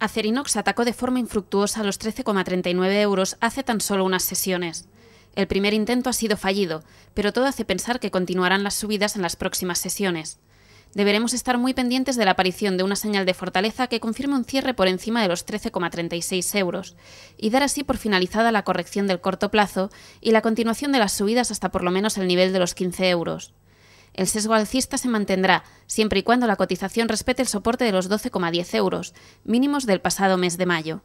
Acerinox atacó de forma infructuosa los 13,39 euros hace tan solo unas sesiones. El primer intento ha sido fallido, pero todo hace pensar que continuarán las subidas en las próximas sesiones. Deberemos estar muy pendientes de la aparición de una señal de fortaleza que confirme un cierre por encima de los 13,36 euros, y dar así por finalizada la corrección del corto plazo y la continuación de las subidas hasta por lo menos el nivel de los 15 euros. El sesgo alcista se mantendrá, siempre y cuando la cotización respete el soporte de los 12,10 euros, mínimos del pasado mes de mayo.